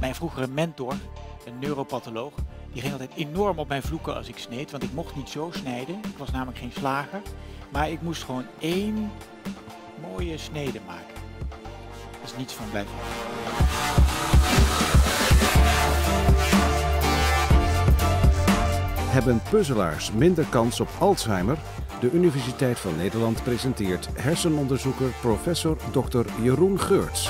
Mijn vroegere mentor, een neuropatholoog, die ging altijd enorm op mijn vloeken als ik sneed, want ik mocht niet zo snijden. Ik was namelijk geen slager, maar ik moest gewoon één mooie snede maken. Dat is niets van blijven Hebben puzzelaars minder kans op Alzheimer de Universiteit van Nederland presenteert hersenonderzoeker professor Dr. Jeroen Geurts.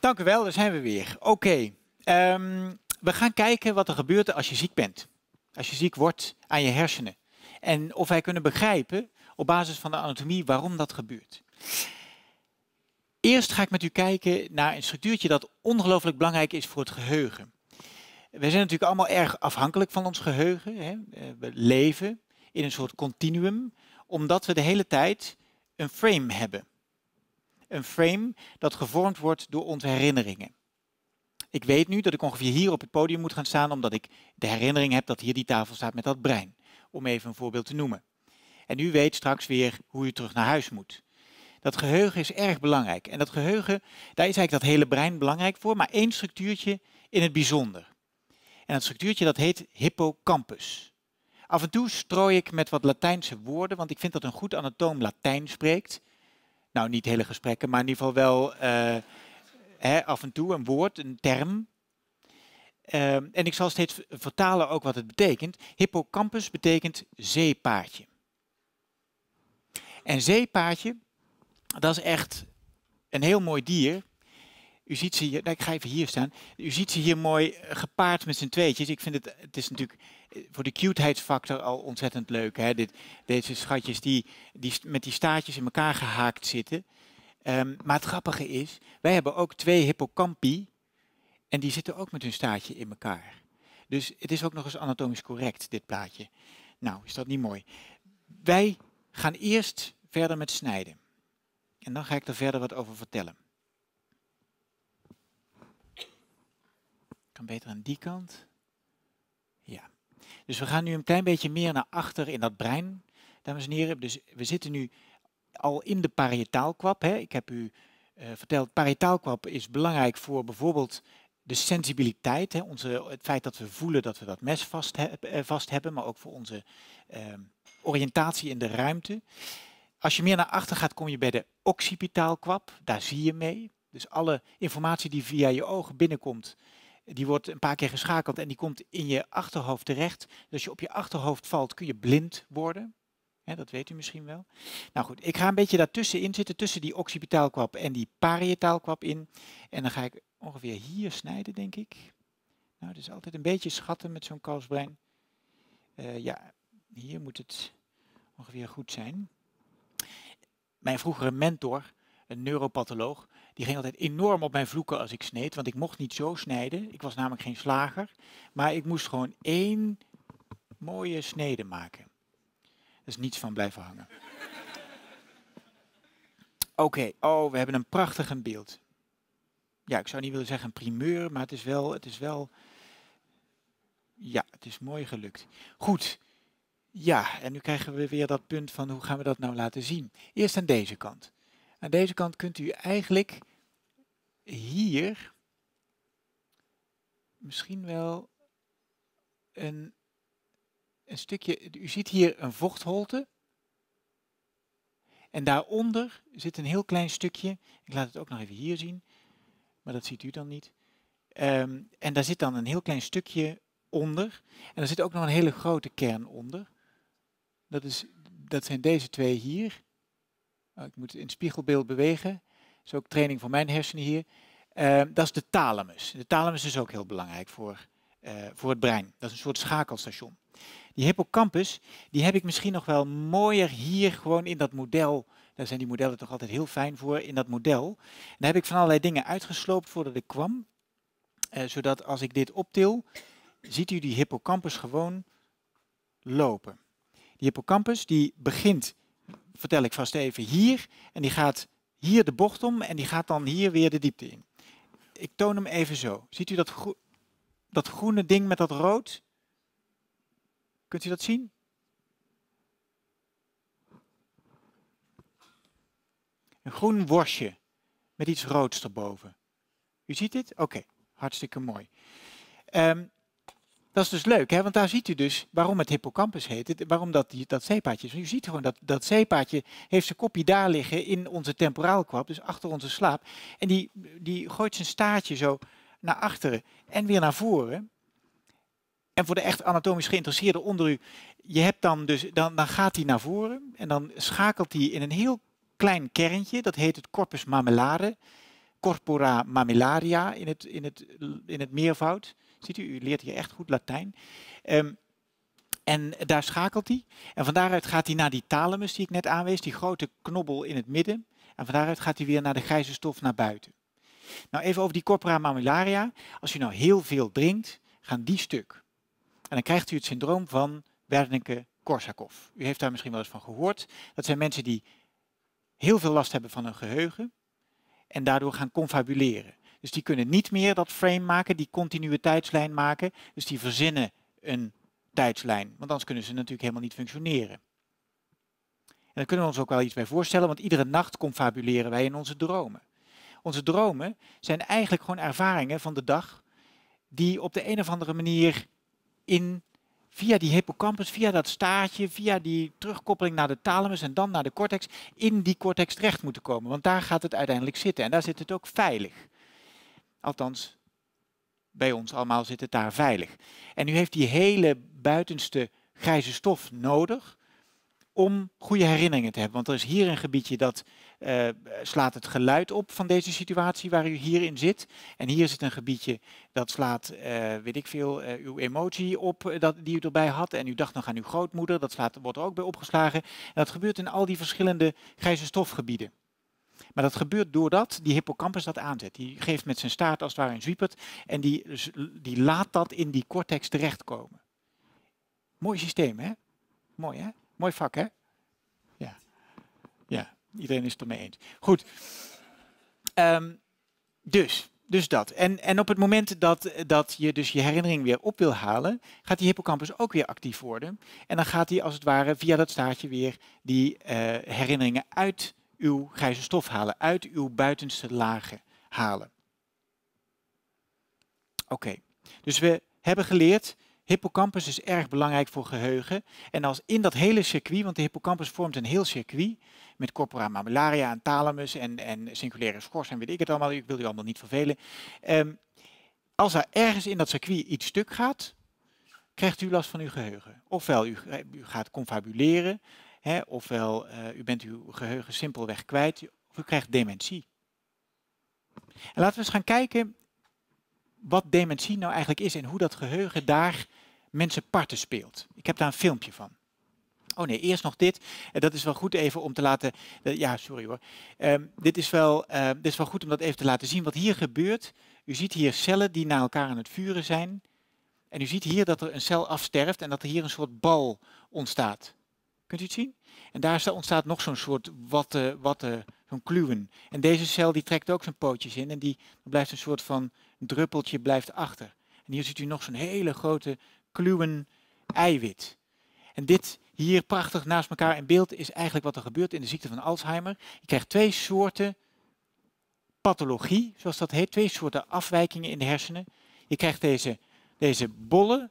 Dank u wel, daar zijn we weer. Oké, ehm, we gaan kijken wat er gebeurt als je ziek bent. Als je ziek wordt aan je hersenen. En of wij kunnen begrijpen op basis van de anatomie waarom dat gebeurt. Eerst ga ik met u kijken naar een structuurtje dat ongelooflijk belangrijk is voor het geheugen. We zijn natuurlijk allemaal erg afhankelijk van ons geheugen. Hè? Eh, we leven in een soort continuum, omdat we de hele tijd een frame hebben. Een frame dat gevormd wordt door onze herinneringen. Ik weet nu dat ik ongeveer hier op het podium moet gaan staan, omdat ik de herinnering heb dat hier die tafel staat met dat brein. Om even een voorbeeld te noemen. En u weet straks weer hoe u terug naar huis moet. Dat geheugen is erg belangrijk. En dat geheugen, daar is eigenlijk dat hele brein belangrijk voor, maar één structuurtje in het bijzonder. En dat structuurtje dat heet hippocampus. Af en toe strooi ik met wat Latijnse woorden, want ik vind dat een goed anatoom Latijn spreekt. Nou, niet hele gesprekken, maar in ieder geval wel eh, af en toe een woord, een term. Ehm, en ik zal steeds vertalen ook wat het betekent. Hippocampus betekent zeepaardje. En zeepaardje, dat is echt een heel mooi dier. U ziet ze hier, nou, ik ga even hier staan. U ziet ze hier mooi eh, gepaard met zijn tweetjes. Ik vind het, het is natuurlijk eh, voor de cuteheidsfactor al ontzettend leuk. Hè? Dit, deze schatjes die, die met die staartjes in elkaar gehaakt zitten. Ehm, maar het grappige is, wij hebben ook twee hippocampi. En die zitten ook met hun staartje in elkaar. Dus het is ook nog eens anatomisch correct, dit plaatje. Nou, is dat niet mooi? Wij gaan eerst verder met snijden. En dan ga ik er verder wat over vertellen. Kan beter aan die kant. Ja. Dus we gaan nu een klein beetje meer naar achter in dat brein, dames en heren. Dus we zitten nu al in de parietaalkwap. Ik heb u uh, verteld, parietaalkwap is belangrijk voor bijvoorbeeld de sensibiliteit. Hè. Onze, het feit dat we voelen dat we dat mes vast, eh, vast hebben, maar ook voor onze ehm, oriëntatie in de ruimte. Als je meer naar achter gaat, kom je bij de occipitaalkwab. Daar zie je mee. Dus alle informatie die via je ogen binnenkomt, die wordt een paar keer geschakeld en die komt in je achterhoofd terecht. Dus als je op je achterhoofd valt, kun je blind worden. dat weet u misschien wel. Nou goed, ik ga een beetje daartussenin zitten, tussen die occipitaalkwap en die parietaalkwap in. En dan ga ik ongeveer hier snijden, denk ik. Nou, het is altijd een beetje schatten met zo'n kalsbrein. Eh, ja, hier moet het ongeveer goed zijn mijn vroegere mentor, een neuropatholoog, die ging altijd enorm op mijn vloeken als ik sneed, want ik mocht niet zo snijden. Ik was namelijk geen slager, maar ik moest gewoon één mooie snede maken. Er is niets van blijven hangen. Oké, oh, we hebben een prachtig beeld. Ja, ik zou niet willen zeggen een primeur, maar het is wel, het is wel, ja, het is mooi gelukt. Goed. Ja, en nu krijgen we weer dat punt van hoe gaan we dat nou laten zien. Eerst aan deze kant. Aan deze kant kunt u eigenlijk hier misschien wel een, een stukje... U ziet hier een vochtholte. En daaronder zit een heel klein stukje. Ik laat het ook nog even hier zien. Maar dat ziet u dan niet. Ehm, en daar zit dan een heel klein stukje onder. En er zit ook nog een hele grote kern onder. Dat, is, dat zijn deze twee hier. Oh, ik moet in het spiegelbeeld bewegen. Dat is ook training voor mijn hersenen hier. Ehm, dat is de thalamus. De thalamus is ook heel belangrijk voor, eh, voor het brein. Dat is een soort schakelstation. Die hippocampus, die heb ik misschien nog wel mooier hier gewoon in dat model. Daar zijn die modellen toch altijd heel fijn voor, in dat model. En daar heb ik van allerlei dingen uitgesloopt voordat ik kwam. Eh, zodat als ik dit optil, ziet u die hippocampus gewoon lopen hippocampus die begint, vertel ik vast even, hier. En die gaat hier de bocht om en die gaat dan hier weer de diepte in. Ik toon hem even zo. Ziet u dat, groen? dat groene ding met dat rood? Kunt u dat zien? Een groen worstje met iets roods erboven. U ziet dit? Oké, hartstikke mooi. Ehm, dat is dus leuk, hè? want daar ziet u dus waarom het hippocampus heet, het, waarom dat, dat zeepaadje is. U ziet gewoon dat dat zeepaadje heeft zijn kopje daar liggen in onze temporaalkwap, dus achter onze slaap. En die, die gooit zijn staartje zo naar achteren en weer naar voren. En voor de echt anatomisch geïnteresseerde onder u, je hebt dan dus, dan, dan gaat hij naar voren en dan schakelt hij in een heel klein kerntje, dat heet het corpus mamellare, corpora mamellaria in het, in het, in het meervoud. Ziet u, u leert hier echt goed Latijn. Ehm, en daar schakelt hij. En van daaruit gaat hij naar die thalamus die ik net aanwees, die grote knobbel in het midden. En van daaruit gaat hij weer naar de grijze stof naar buiten. Nou, even over die corpora mammillaria. Als u nou heel veel drinkt, gaan die stuk. En dan krijgt u het syndroom van Wernicke-Korsakoff. U heeft daar misschien wel eens van gehoord. Dat zijn mensen die heel veel last hebben van hun geheugen en daardoor gaan confabuleren. Dus die kunnen niet meer dat frame maken, die continue tijdslijn maken. Dus die verzinnen een tijdslijn, want anders kunnen ze natuurlijk helemaal niet functioneren. En daar kunnen we ons ook wel iets bij voorstellen, want iedere nacht confabuleren wij in onze dromen. Onze dromen zijn eigenlijk gewoon ervaringen van de dag die op de een of andere manier in, via die hippocampus, via dat staartje, via die terugkoppeling naar de thalamus en dan naar de cortex, in die cortex terecht moeten komen. Want daar gaat het uiteindelijk zitten en daar zit het ook veilig. Althans, bij ons allemaal zit het daar veilig. En u heeft die hele buitenste grijze stof nodig om goede herinneringen te hebben. Want er is hier een gebiedje dat eh, slaat het geluid op van deze situatie waar u hier in zit. En hier zit een gebiedje dat slaat, eh, weet ik veel, eh, uw emotie op dat, die u erbij had. En u dacht nog aan uw grootmoeder, dat slaat, wordt er ook bij opgeslagen. En dat gebeurt in al die verschillende grijze stofgebieden. Maar dat gebeurt doordat die hippocampus dat aanzet. Die geeft met zijn staart als het ware een zwiepert en die, die laat dat in die cortex terechtkomen. Mooi systeem, hè? Mooi, hè? Mooi vak, hè? Ja. Ja, iedereen is het ermee eens. Goed. Ehm, dus, dus dat. En, en op het moment dat, dat je dus je herinnering weer op wil halen, gaat die hippocampus ook weer actief worden. En dan gaat hij als het ware via dat staartje weer die eh, herinneringen uit uw grijze stof halen, uit uw buitenste lagen halen. Oké, dus we hebben geleerd, hippocampus is erg belangrijk voor geheugen. En als in dat hele circuit, want de hippocampus vormt een heel circuit, met corpora mammillaria en thalamus en, en singulaire schors en weet ik het allemaal, ik wil u allemaal niet vervelen. Ehm, als er ergens in dat circuit iets stuk gaat, krijgt u last van uw geheugen. Ofwel, u, u gaat confabuleren, ofwel, eh, u bent uw geheugen simpelweg kwijt, of u krijgt dementie. En laten we eens gaan kijken wat dementie nou eigenlijk is en hoe dat geheugen daar mensen parten speelt. Ik heb daar een filmpje van. Oh nee, eerst nog dit. En eh, dat is wel goed even om te laten. Eh, ja, sorry hoor. Ehm, dit, is wel, dit is wel goed om dat even te laten zien wat hier gebeurt. U ziet hier cellen die naar elkaar aan het vuren zijn. En u ziet hier dat er een cel afsterft en dat er hier een soort bal ontstaat. Kunt u zien? En daar ontstaat nog zo'n soort watte, watte zo'n kluwen. En deze cel die trekt ook zijn pootjes in en die blijft een soort van druppeltje blijft achter. En hier ziet u nog zo'n hele grote kluwen eiwit. En dit hier prachtig naast elkaar in beeld is eigenlijk wat er gebeurt in de ziekte van Alzheimer. Je krijgt twee soorten pathologie, zoals dat heet, twee soorten afwijkingen in de hersenen. Je krijgt deze, deze bollen,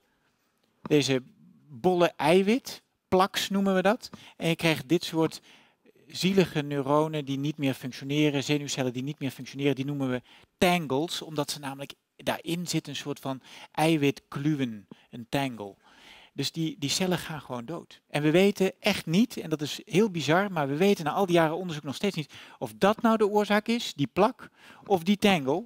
deze bolle eiwit, plaks noemen we dat. En je krijgt dit soort zielige neuronen die niet meer functioneren, zenuwcellen die niet meer functioneren, die noemen we tangles, omdat ze namelijk daarin zit een soort van eiwitkluwen, een tangle. Dus die, die cellen gaan gewoon dood. En we weten echt niet, en dat is heel bizar, maar we weten na al die jaren onderzoek nog steeds niet of dat nou de oorzaak is, die plak, of die tangle,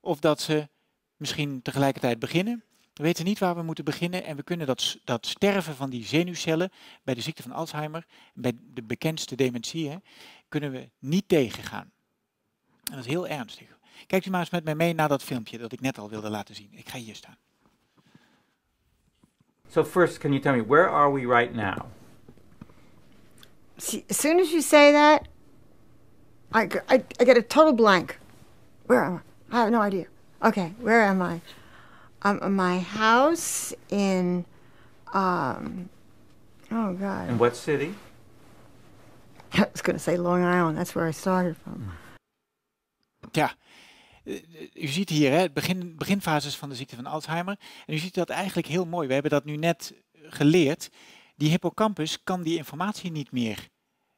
of dat ze misschien tegelijkertijd beginnen, we weten niet waar we moeten beginnen en we kunnen dat, dat sterven van die zenuwcellen bij de ziekte van Alzheimer, bij de bekendste dementie, hè, kunnen we niet tegengaan. En dat is heel ernstig. Kijkt u maar eens met mij mee naar dat filmpje dat ik net al wilde laten zien. Ik ga hier staan. So first, can you tell me where are we right now? as soon as you say that, I, I, I get a total blank. Where am I? I have no idea. Okay, where am I? um, my house in, um, oh God. In what city? I was going to say Long Island. That's where I started from. Ja, eh, eh, u ziet hier hè, begin, beginfases van de ziekte van Alzheimer. En u ziet dat eigenlijk heel mooi. We hebben dat nu net eh, geleerd. Die hippocampus kan die informatie niet meer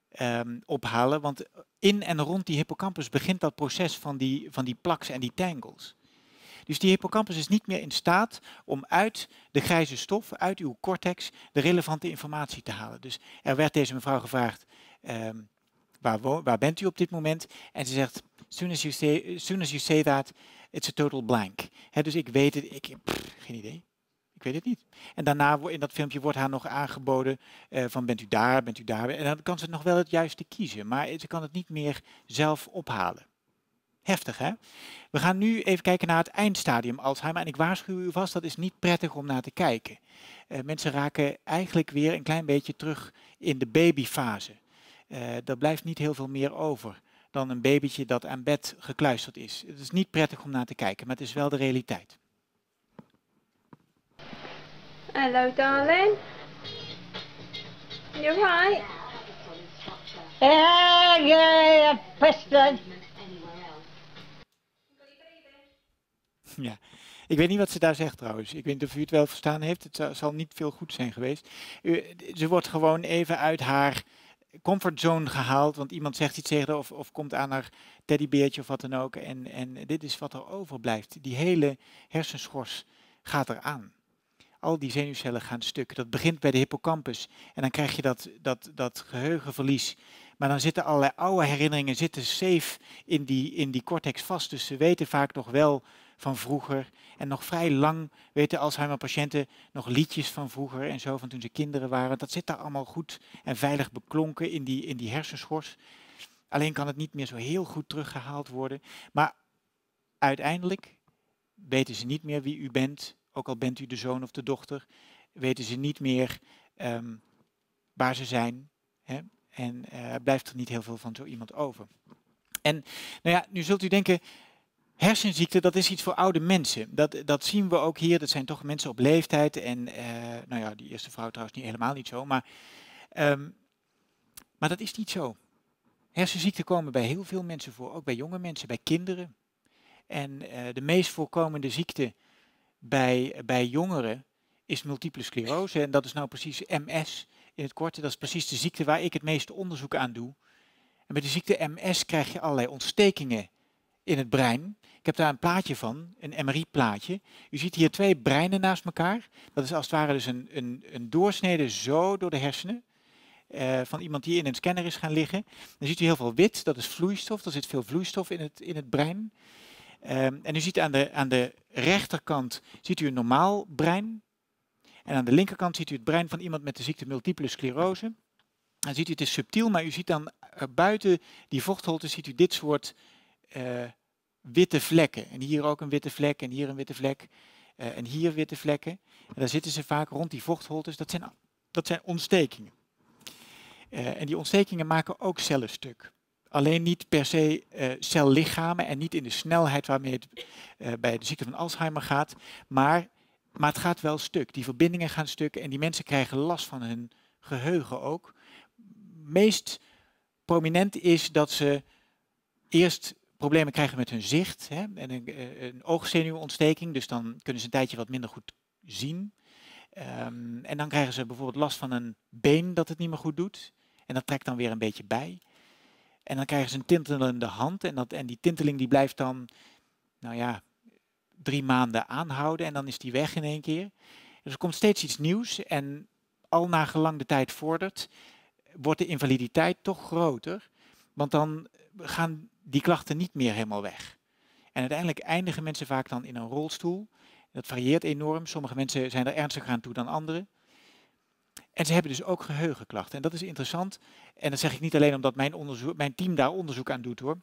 ehm, ophalen. Want in en rond die hippocampus begint dat proces van die, van die plaks en die tangles. Dus die hippocampus is niet meer in staat om uit de grijze stof, uit uw cortex, de relevante informatie te halen. Dus er werd deze mevrouw gevraagd, ehm, waar, waar, bent u op dit moment? En ze zegt, soon as you say, soon as you say that, it's a total blank. dus ik weet het, ik, geen idee. Ik weet het niet. En daarna in dat filmpje wordt haar nog aangeboden eh, van bent u daar, bent u daar. En dan kan ze nog wel het juiste kiezen, maar ze kan het niet meer zelf ophalen. Heftig, hè? We gaan nu even kijken naar het eindstadium Alzheimer. En ik waarschuw u vast, dat is niet prettig om naar te kijken. Eh, mensen raken eigenlijk weer een klein beetje terug in de babyfase. Uh, er blijft niet heel veel meer over dan een babytje dat aan bed gekluisterd is. Het is niet prettig om naar te kijken, maar het is wel de realiteit. Hallo, darling. You're right. Yeah, yeah, pestled. ja. Ik weet niet wat ze daar zegt trouwens. Ik weet niet of u het wel verstaan heeft. Het zal niet veel goed zijn geweest. Ze wordt gewoon even uit haar comfortzone gehaald. Want iemand zegt iets tegen haar of, of komt aan haar teddybeertje of wat dan ook. En, en dit is wat er overblijft. Die hele hersenschors gaat eraan. Al die zenuwcellen gaan stuk. Dat begint bij de hippocampus. En dan krijg je dat, dat, dat geheugenverlies. Maar dan zitten allerlei oude herinneringen zitten safe in die, in die cortex vast. Dus ze weten vaak nog wel van vroeger. En nog vrij lang weten Alzheimer-patiënten nog liedjes van vroeger en zo, van toen ze kinderen waren. Dat zit daar allemaal goed en veilig beklonken in die, in die hersenschors. Alleen kan het niet meer zo heel goed teruggehaald worden. Maar uiteindelijk weten ze niet meer wie u bent, ook al bent u de zoon of de dochter. Weten ze niet meer ehm, waar ze zijn. Hè? En eh, blijft er niet heel veel van zo iemand over. En nou ja, nu zult u denken, Hersenziekte, dat is iets voor oude mensen. Dat, dat zien we ook hier. Dat zijn toch mensen op leeftijd. En uh, nou ja, die eerste vrouw trouwens niet, helemaal niet zo. Maar, ehm, maar dat is niet zo. Hersenziekten komen bij heel veel mensen voor. Ook bij jonge mensen, bij kinderen. En eh, de meest voorkomende ziekte bij, bij jongeren is multiple sclerose. En dat is nou precies MS in het korte. Dat is precies de ziekte waar ik het meeste onderzoek aan doe. En bij de ziekte MS krijg je allerlei ontstekingen in het brein. Ik heb daar een plaatje van, een MRI-plaatje. U ziet hier twee breinen naast elkaar. Dat is als het ware dus een, een, een doorsnede zo door de hersenen. Eh, van iemand die in een scanner is gaan liggen. Dan ziet u heel veel wit, dat is vloeistof. Er zit veel vloeistof in het, in het brein. Ehm, en u ziet aan de, aan de rechterkant ziet u een normaal brein. En aan de linkerkant ziet u het brein van iemand met de ziekte multiple sclerose. Dan ziet u, het is subtiel, maar u ziet dan eh, buiten die vochtholte ziet u dit soort eh, witte vlekken. En hier ook een witte vlek en hier een witte vlek eh, en hier witte vlekken. En daar zitten ze vaak rond die vochtholtes. Dat zijn, dat zijn ontstekingen. Eh, en die ontstekingen maken ook cellen stuk. Alleen niet per se cellichamen en niet in de snelheid waarmee het bij de ziekte van Alzheimer gaat. Maar, maar het gaat wel stuk. Die verbindingen gaan stuk en die mensen krijgen last van hun geheugen ook. Meest prominent is dat ze eerst problemen krijgen met hun zicht hè, en een, eh, een oogzenuwontsteking, dus dan kunnen ze een tijdje wat minder goed zien. Ehm, en dan krijgen ze bijvoorbeeld last van een been dat het niet meer goed doet. En dat trekt dan weer een beetje bij. En dan krijgen ze een tintelende hand. En, dat, en die tinteling die blijft dan, nou ja, drie maanden aanhouden. En dan is die weg in één keer. Dus er komt steeds iets nieuws. En al na gelang de tijd vordert, wordt de invaliditeit toch groter. Want dan gaan die klachten niet meer helemaal weg. En uiteindelijk eindigen mensen vaak dan in een rolstoel. Dat varieert enorm. Sommige mensen zijn er ernstiger aan toe dan anderen. En ze hebben dus ook geheugenklachten. En dat is interessant. En dat zeg ik niet alleen omdat mijn, onderzoek, mijn team daar onderzoek aan doet hoor.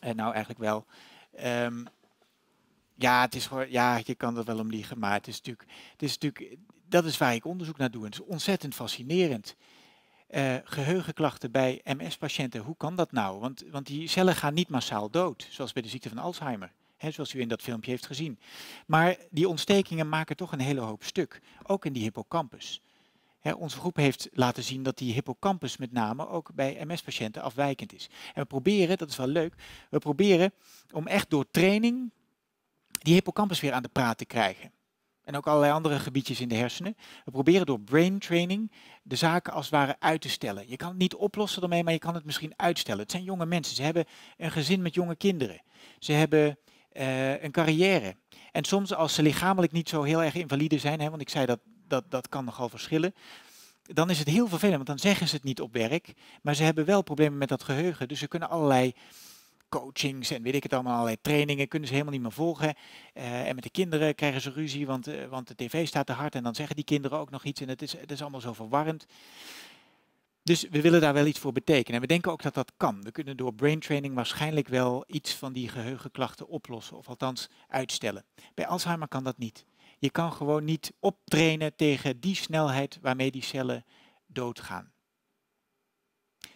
En eh, nou eigenlijk wel. Ehm, ja, het is ja, je kan er wel om liegen, maar het is natuurlijk, het is natuurlijk, dat is waar ik onderzoek naar doe. En het is ontzettend fascinerend. Eh, geheugenklachten bij MS-patiënten. Hoe kan dat nou? Want, want die cellen gaan niet massaal dood, zoals bij de ziekte van Alzheimer. zoals u in dat filmpje heeft gezien. Maar die ontstekingen maken toch een hele hoop stuk, ook in die hippocampus. onze groep heeft laten zien dat die hippocampus met name ook bij MS-patiënten afwijkend is. En we proberen, dat is wel leuk, we proberen om echt door training die hippocampus weer aan de praat te krijgen en ook allerlei andere gebiedjes in de hersenen. We proberen door brain training de zaken als het ware uit te stellen. Je kan het niet oplossen ermee, maar je kan het misschien uitstellen. Het zijn jonge mensen. Ze hebben een gezin met jonge kinderen. Ze hebben eh, een carrière. En soms als ze lichamelijk niet zo heel erg invalide zijn, hè, want ik zei dat, dat dat kan nogal verschillen, dan is het heel vervelend, want dan zeggen ze het niet op werk, maar ze hebben wel problemen met dat geheugen. Dus ze kunnen allerlei coachings en weet ik het allemaal, allerlei trainingen kunnen ze helemaal niet meer volgen. Eh, en met de kinderen krijgen ze ruzie, want, eh, want de tv staat te hard en dan zeggen die kinderen ook nog iets en het is, het is allemaal zo verwarrend. Dus we willen daar wel iets voor betekenen. En we denken ook dat dat kan. We kunnen door brain training waarschijnlijk wel iets van die geheugenklachten oplossen, of althans uitstellen. Bij Alzheimer kan dat niet. Je kan gewoon niet optrainen tegen die snelheid waarmee die cellen doodgaan.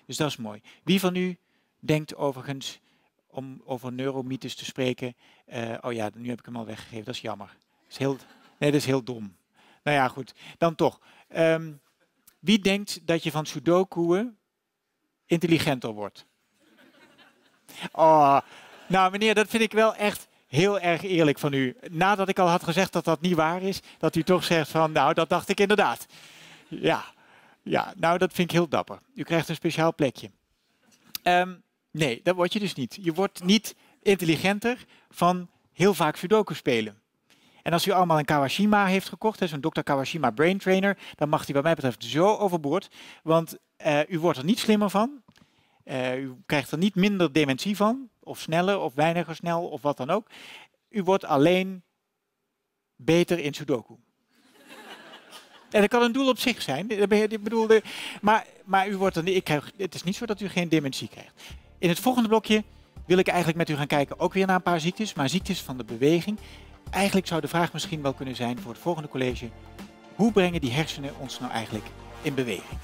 Dus dat is mooi. Wie van u denkt overigens om over neuromythes te spreken. Eh, oh ja, nu heb ik hem al weggegeven, dat is jammer. Dat is heel, nee, dat is heel dom. Nou ja, goed, dan toch. Ehm, wie denkt dat je van sudokuën intelligenter wordt? Oh, nou meneer, dat vind ik wel echt heel erg eerlijk van u. Nadat ik al had gezegd dat dat niet waar is, dat u toch zegt van, nou, dat dacht ik inderdaad. Ja, ja nou, dat vind ik heel dapper. U krijgt een speciaal plekje. Um, Nee, dat word je dus niet. Je wordt niet intelligenter van heel vaak Sudoku spelen. En als u allemaal een Kawashima heeft gekocht, zo'n Dr. Kawashima Brain Trainer, dan mag die wat mij betreft zo overboord. Want eh, u wordt er niet slimmer van. Eh, u krijgt er niet minder dementie van. Of sneller, of weiniger snel, of wat dan ook. U wordt alleen beter in Sudoku. En dat kan een doel op zich zijn. Ik bedoel, maar, maar u wordt er ik het is niet zo dat u geen dementie krijgt. In het volgende blokje wil ik eigenlijk met u gaan kijken ook weer naar een paar ziektes, maar ziektes van de beweging. Eigenlijk zou de vraag misschien wel kunnen zijn voor het volgende college, hoe brengen die hersenen ons nou eigenlijk in beweging?